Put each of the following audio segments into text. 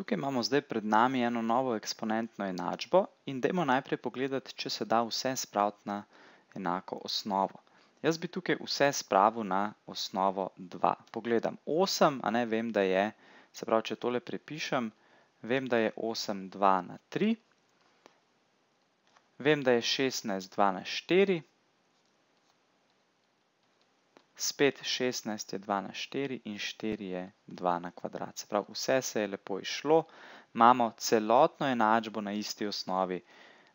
Tukaj imamo zdaj pred nami eno novo eksponentno enačbo in dajmo najprej pogledati, če se da vse spraviti na enako osnovo. Jaz bi tukaj vse spravil na osnovo 2. Pogledam 8, a ne vem, da je, se pravi, če tole prepišem, vem, da je 8, 2 na 3, vem, da je 16, 2 na 4, spet 16 je 2 na 4 in 4 je 2 na kvadrat. Se pravi, vse se je lepo išlo, imamo celotno enačbo na isti osnovi,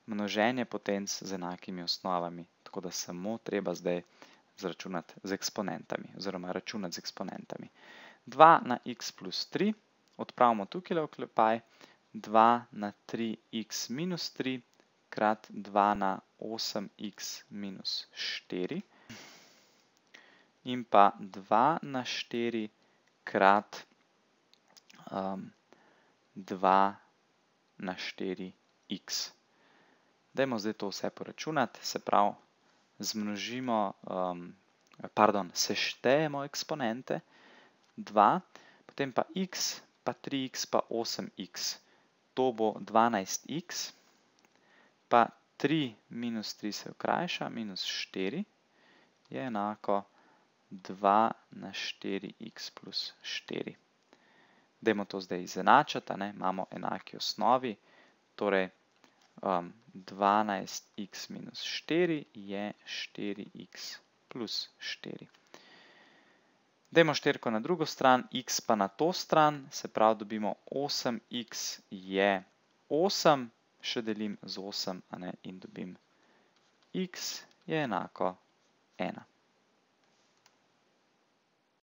množenje potenc z enakimi osnovami, tako da samo treba zdaj zračunati z eksponentami, oziroma računati z eksponentami. 2 na x plus 3, odpravimo tukaj oklepaj, 2 na 3x minus 3 krat 2 na 8x minus 4, in pa 2 na 4 krat 2 um, na 4 x. Dajmo zdaj to vse poračunati, se pravi, zmnožimo, um, pardon, seštejemo eksponente 2, potem pa x, pa 3x, pa 8x. To bo 12x, pa 3 minus 3 se ukrajša, minus 4 je enako 12. 2 na 4x plus 4. Dajmo to zdaj izenačati, imamo enaki osnovi, torej 12x um, minus 4 je 4x plus 4. Dajmo šterko na drugo stran, x pa na to stran, se pravi dobimo 8x je 8, še delim z 8 in dobim x je enako 1.